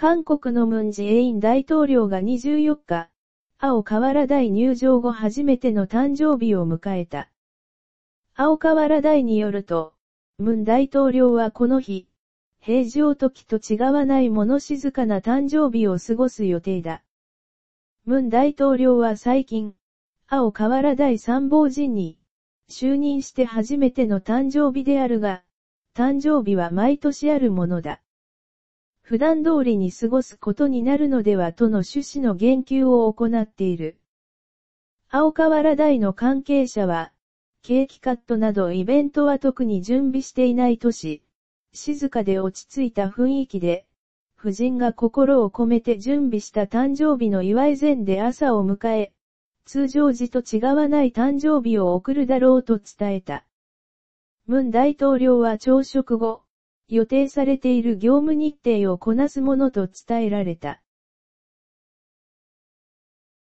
韓国のムンジェイン大統領が24日、青河原台入場後初めての誕生日を迎えた。青河原台によると、ムン大統領はこの日、平常時と違わない物静かな誕生日を過ごす予定だ。ムン大統領は最近、青河原大参謀陣に、就任して初めての誕生日であるが、誕生日は毎年あるものだ。普段通りに過ごすことになるのではとの趣旨の言及を行っている。青河原大の関係者は、ケーキカットなどイベントは特に準備していない都市、静かで落ち着いた雰囲気で、夫人が心を込めて準備した誕生日の祝い前で朝を迎え、通常時と違わない誕生日を送るだろうと伝えた。文大統領は朝食後、予定されている業務日程をこなすものと伝えられた。